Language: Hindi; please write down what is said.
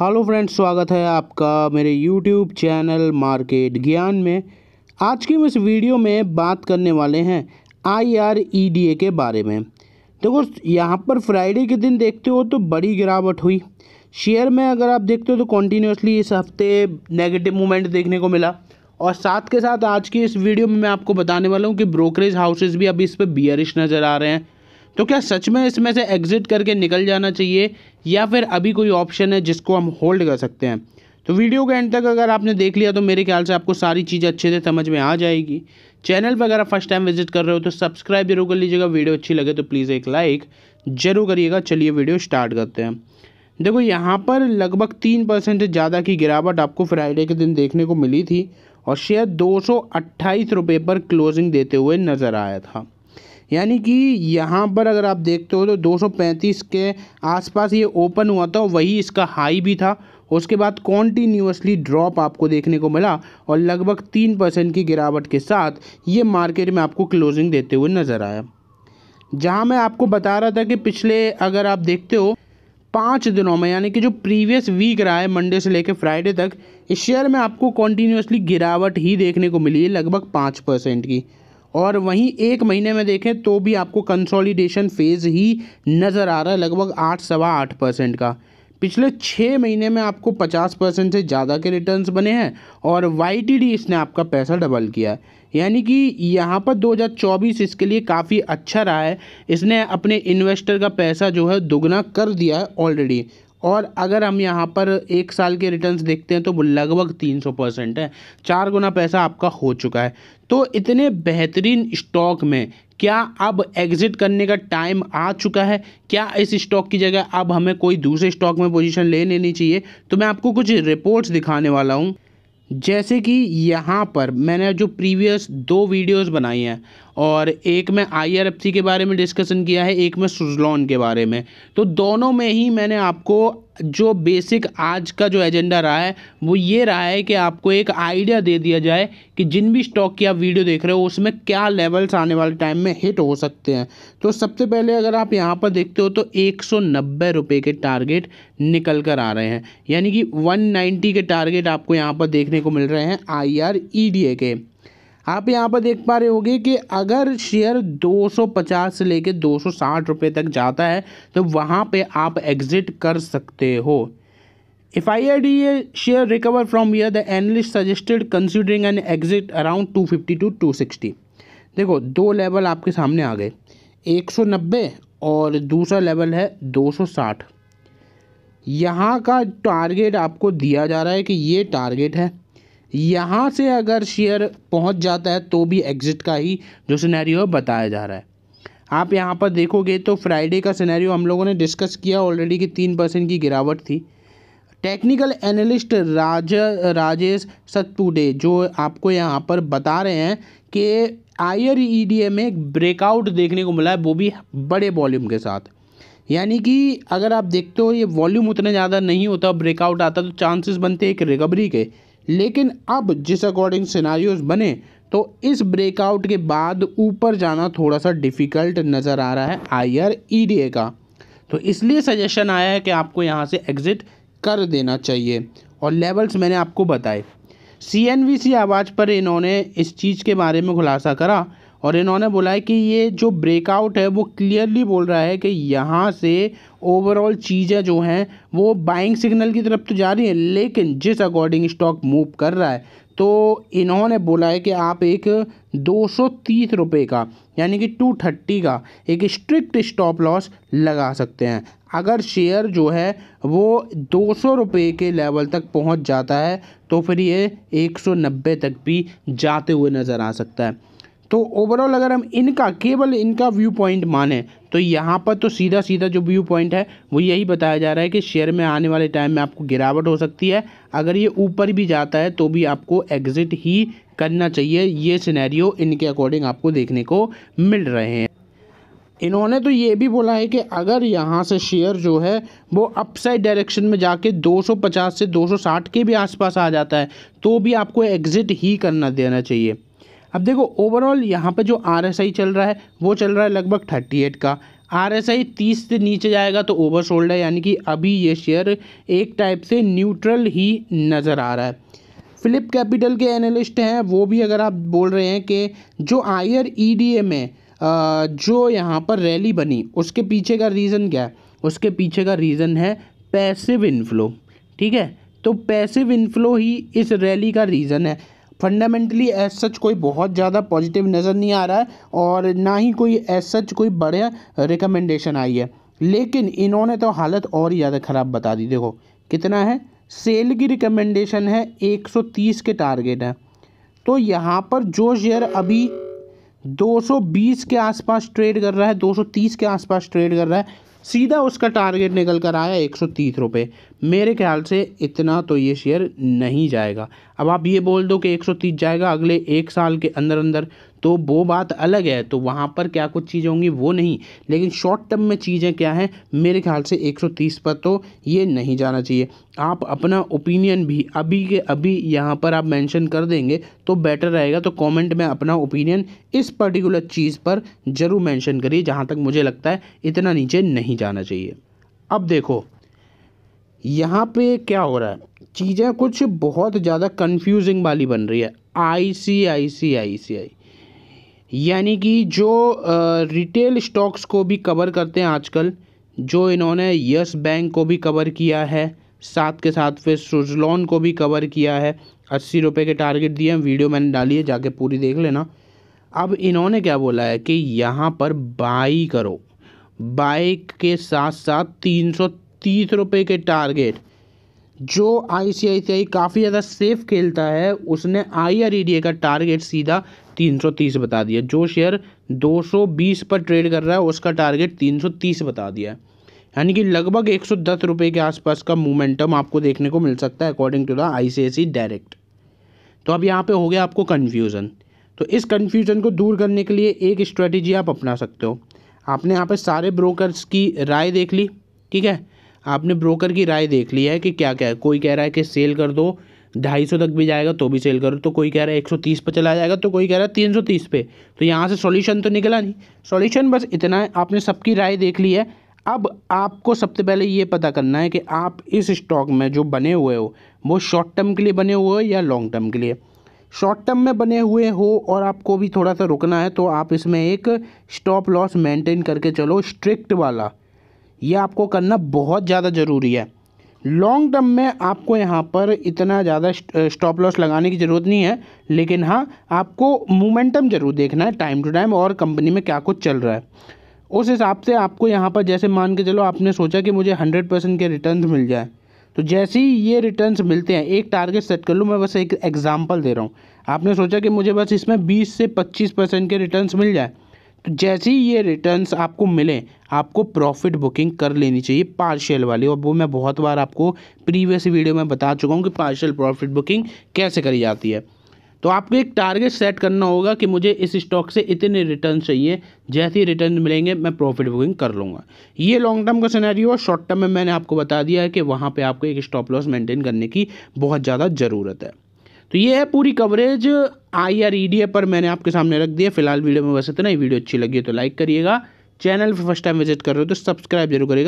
हेलो फ्रेंड्स स्वागत है आपका मेरे यूट्यूब चैनल मार्केट ज्ञान में आज की हम इस वीडियो में बात करने वाले हैं आई e के बारे में देखो तो यहाँ पर फ्राइडे के दिन देखते हो तो बड़ी गिरावट हुई शेयर में अगर आप देखते हो तो कॉन्टीन्यूसली इस हफ्ते नेगेटिव मूवमेंट देखने को मिला और साथ के साथ आज की इस वीडियो में मैं आपको बताने वाला हूँ कि ब्रोकरेज हाउसेज भी अभी इस पर बियरिश नज़र आ रहे हैं तो क्या सच में इसमें से एग्ज़िट करके निकल जाना चाहिए या फिर अभी कोई ऑप्शन है जिसको हम होल्ड कर सकते हैं तो वीडियो के एंड तक अगर आपने देख लिया तो मेरे ख्याल से आपको सारी चीज़ें अच्छे से समझ में आ जाएगी चैनल पर अगर आप फर्स्ट टाइम विजिट कर रहे हो तो सब्सक्राइब जरूर कर लीजिएगा वीडियो अच्छी लगे तो प्लीज़ एक लाइक जरूर करिएगा चलिए वीडियो स्टार्ट करते हैं देखो यहाँ पर लगभग तीन परसेंट ज़्यादा की गिरावट आपको फ्राइडे के दिन देखने को मिली थी और शेयर दो सौ पर क्लोजिंग देते हुए नज़र आया था यानी कि यहाँ पर अगर आप देखते हो तो 235 के आसपास ये ओपन हुआ था वही इसका हाई भी था उसके बाद कॉन्टीन्यूसली ड्रॉप आपको देखने को मिला और लगभग तीन परसेंट की गिरावट के साथ ये मार्केट में आपको क्लोजिंग देते हुए नज़र आया जहाँ मैं आपको बता रहा था कि पिछले अगर आप देखते हो पाँच दिनों में यानी कि जो प्रीवियस वीक रहा है मंडे से लेकर फ्राइडे तक इस शेयर में आपको कॉन्टीन्यूसली गिरावट ही देखने को मिली है लगभग पाँच परसेंट की और वहीं एक महीने में देखें तो भी आपको कंसोलिडेशन फेज़ ही नज़र आ रहा है लगभग आठ सवा आठ परसेंट का पिछले छः महीने में आपको पचास परसेंट से ज़्यादा के रिटर्न्स बने हैं और वाई इसने आपका पैसा डबल किया यानी कि यहाँ पर 2024 इसके लिए काफ़ी अच्छा रहा है इसने अपने इन्वेस्टर का पैसा जो है दुगना कर दिया है ऑलरेडी और अगर हम यहाँ पर एक साल के रिटर्न्स देखते हैं तो वो लगभग तीन सौ परसेंट है चार गुना पैसा आपका हो चुका है तो इतने बेहतरीन स्टॉक में क्या अब एग्जिट करने का टाइम आ चुका है क्या इस स्टॉक की जगह अब हमें कोई दूसरे स्टॉक में पोजीशन ले लेनी चाहिए तो मैं आपको कुछ रिपोर्ट्स दिखाने वाला हूँ जैसे कि यहाँ पर मैंने जो प्रीवियस दो वीडियोस बनाई हैं और एक में आईआरएफसी के बारे में डिस्कशन किया है एक में सुजलॉन के बारे में तो दोनों में ही मैंने आपको जो बेसिक आज का जो एजेंडा रहा है वो ये रहा है कि आपको एक आइडिया दे दिया जाए कि जिन भी स्टॉक की आप वीडियो देख रहे हो उसमें क्या लेवल्स आने वाले टाइम में हिट हो सकते हैं तो सबसे पहले अगर आप यहाँ पर देखते हो तो एक सौ के टारगेट निकल कर आ रहे हैं यानी कि 190 के टारगेट आपको यहाँ पर देखने को मिल रहे हैं आई e के आप यहाँ पर देख पा रहे होगे कि अगर शेयर 250 से लेके 260 रुपए तक जाता है तो वहाँ पे आप एग्ज़िट कर सकते हो I D A share recover from here the analyst suggested considering an exit around 250 to 260. देखो दो लेवल आपके सामने आ गए 190 और दूसरा लेवल है 260. यहाँ का टारगेट आपको दिया जा रहा है कि ये टारगेट है यहाँ से अगर शेयर पहुँच जाता है तो भी एग्ज़िट का ही जो सिनेरियो बताया जा रहा है आप यहाँ पर देखोगे तो फ्राइडे का सिनेरियो हम लोगों ने डिस्कस किया ऑलरेडी कि तीन परसेंट की गिरावट थी टेक्निकल एनालिस्ट राज राजेश सत्तूडे जो आपको यहाँ पर बता रहे हैं कि I R E e D A में एक ब्रेकआउट देखने को मिला है वो भी बड़े वॉल्यूम के साथ यानी कि अगर आप देखते हो ये वॉल्यूम उतना ज़्यादा नहीं होता ब्रेकआउट आता तो चांसेस बनते एक रिकवरी के लेकिन अब जिस अकॉर्डिंग सिनारियोज बने तो इस ब्रेकआउट के बाद ऊपर जाना थोड़ा सा डिफ़िकल्ट नज़र आ रहा है आई आर ई डी ए का तो इसलिए सजेशन आया है कि आपको यहाँ से एग्ज़िट कर देना चाहिए और लेवल्स मैंने आपको बताए सी एन वी सी आवाज़ पर इन्होंने इस चीज़ के बारे में खुलासा करा और इन्होंने बोला है कि ये जो ब्रेकआउट है वो क्लियरली बोल रहा है कि यहाँ से ओवरऑल चीज़ें जो हैं वो बाइंग सिग्नल की तरफ तो जा रही हैं लेकिन जिस अकॉर्डिंग स्टॉक मूव कर रहा है तो इन्होंने बोला है कि आप एक दो सौ तीस रुपये का यानी कि टू थर्टी का एक स्ट्रिक्ट स्टॉप लॉस लगा सकते हैं अगर शेयर जो है वो दो सौ रुपये के लेवल तक पहुंच जाता है तो फिर ये एक सौ नब्बे तक भी जाते हुए नज़र आ सकता है तो ओवरऑल अगर हम इनका केवल इनका व्यू पॉइंट माने तो यहाँ पर तो सीधा सीधा जो व्यू पॉइंट है वो यही बताया जा रहा है कि शेयर में आने वाले टाइम में आपको गिरावट हो सकती है अगर ये ऊपर भी जाता है तो भी आपको एग्ज़िट ही करना चाहिए ये सिनेरियो इनके अकॉर्डिंग आपको देखने को मिल रहे हैं इन्होंने तो ये भी बोला है कि अगर यहाँ से शेयर जो है वो अपसाइड डायरेक्शन में जाके 250 से 260 के भी आसपास आ जाता है तो भी आपको एग्ज़िट ही करना देना चाहिए अब देखो ओवरऑल यहाँ पर जो आर चल रहा है वो चल रहा है लगभग थर्टी एट का आर एस आई तीस से नीचे जाएगा तो ओवर सोल्ड है यानी कि अभी ये शेयर एक टाइप से न्यूट्रल ही नज़र आ रहा है फिलिप कैपिटल के एनालिस्ट हैं वो भी अगर आप बोल रहे हैं कि जो आयर ई डी ए में जो यहाँ पर रैली बनी उसके पीछे का रीज़न क्या है उसके पीछे का रीज़न है पैसिव इनफ्लो ठीक है तो पैसिव इनफ्लो ही इस रैली का रीज़न है फंडामेंटली एज सच कोई बहुत ज़्यादा पॉजिटिव नज़र नहीं आ रहा है और ना ही कोई एज सच कोई बढ़िया रिकमेंडेशन आई है लेकिन इन्होंने तो हालत और ही ज़्यादा ख़राब बता दी देखो कितना है सेल की रिकमेंडेशन है 130 के टारगेट है तो यहाँ पर जो शेयर अभी 220 के आसपास ट्रेड कर रहा है 230 के आसपास ट्रेड कर रहा है सीधा उसका टारगेट निकल कर आया एक सौ तीस रुपये मेरे ख्याल से इतना तो ये शेयर नहीं जाएगा अब आप ये बोल दो कि एक सौ तीस जाएगा अगले एक साल के अंदर अंदर तो वो बात अलग है तो वहाँ पर क्या कुछ चीज़ें होंगी वो नहीं लेकिन शॉर्ट टर्म में चीज़ें क्या हैं मेरे ख्याल से 130 पर तो ये नहीं जाना चाहिए आप अपना ओपिनियन भी अभी के अभी यहाँ पर आप मेंशन कर देंगे तो बेटर रहेगा तो कमेंट में अपना ओपिनियन इस पर्टिकुलर चीज़ पर ज़रूर मैंशन करिए जहाँ तक मुझे लगता है इतना नीचे नहीं जाना चाहिए अब देखो यहाँ पे क्या हो रहा है चीज़ें कुछ बहुत ज़्यादा कन्फ्यूजिंग वाली बन रही है आई सी आई सी आई सी आई यानी कि जो रिटेल स्टॉक्स को भी कवर करते हैं आजकल जो इन्होंने यस बैंक को भी कवर किया है साथ के साथ फिर सुजलॉन को भी कवर किया है अस्सी रुपये के टारगेट दिए हैं वीडियो मैंने डाली है जाके पूरी देख लेना अब इन्होंने क्या बोला है कि यहाँ पर बाई करो बाई के साथ साथ तीन सौ तीस रुपये के टारगेट जो आईसीआईसीआई काफ़ी ज़्यादा सेफ खेलता है उसने आईआरईडीए e का टारगेट सीधा 330 बता दिया जो शेयर 220 पर ट्रेड कर रहा है उसका टारगेट 330 बता दिया है यानी कि लगभग एक सौ के आसपास का मोमेंटम आपको देखने को मिल सकता है according to the I direct तो अब यहाँ पर हो गया आपको कन्फ्यूज़न तो इस कन्फ्यूज़न को दूर करने के लिए एक स्ट्रेटेजी आप अपना सकते हो आपने यहाँ पर सारे ब्रोकरस की राय देख ली ठीक है आपने ब्रोकर की राय देख ली है कि क्या क्या है कोई कह रहा है कि सेल कर दो ढाई सौ तक भी जाएगा तो भी सेल करो तो कोई कह रहा है एक सौ तीस पर चला जाएगा तो कोई कह रहा है तीन सौ तीस पे तो यहाँ से सॉल्यूशन तो निकला नहीं सॉल्यूशन बस इतना है आपने सबकी राय देख ली है अब आपको सबसे पहले ये पता करना है कि आप इस स्टॉक में जो बने हुए हो वो शॉर्ट टर्म के लिए बने हुए हो या लॉन्ग टर्म के लिए शॉर्ट टर्म में बने हुए हो और आपको भी थोड़ा सा रुकना है तो आप इसमें एक स्टॉप लॉस मेंटेन करके चलो स्ट्रिक्ट वाला ये आपको करना बहुत ज़्यादा ज़रूरी है लॉन्ग टर्म में आपको यहाँ पर इतना ज़्यादा स्टॉप लॉस लगाने की ज़रूरत नहीं है लेकिन हाँ आपको मोमेंटम ज़रूर देखना है टाइम टू टाइम और कंपनी में क्या कुछ चल रहा है उस हिसाब से आपको यहाँ पर जैसे मान के चलो आपने सोचा कि मुझे हंड्रेड परसेंट के रिटर्न मिल जाए तो जैसे ही ये रिटर्न्स मिलते हैं एक टारगेट सेट कर लूँ मैं बस एक एग्जाम्पल दे रहा हूँ आपने सोचा कि मुझे बस इसमें बीस से पच्चीस परसेंट के रिटर्न्स मिल जाए जैसे ही ये रिटर्न्स आपको मिलें आपको प्रॉफिट बुकिंग कर लेनी चाहिए पार्शियल वाली और वो मैं बहुत बार आपको प्रीवियस वीडियो में बता चुका हूँ कि पार्शियल प्रॉफिट बुकिंग कैसे करी जाती है तो आपको एक टारगेट सेट करना होगा कि मुझे इस स्टॉक से इतने रिटर्न चाहिए जैसे ही रिटर्न मिलेंगे मैं प्रॉफिट बुकिंग कर लूँगा ये लॉन्ग टर्म का सिनेरियो और शॉर्ट टर्म में मैंने आपको बता दिया है कि वहाँ पे आपको एक स्टॉप लॉस मेंटेन करने की बहुत ज़्यादा ज़रूरत है तो ये है पूरी coverage I R E D A पर मैंने आपके सामने रख दिया फिलहाल वीडियो में बस इतना ही वीडियो अच्छी लगी है तो लाइक करिएगा चैनल पर फर्स्ट टाइम विजिट कर रहे हो तो सब्सक्राइब जरूर करिएगा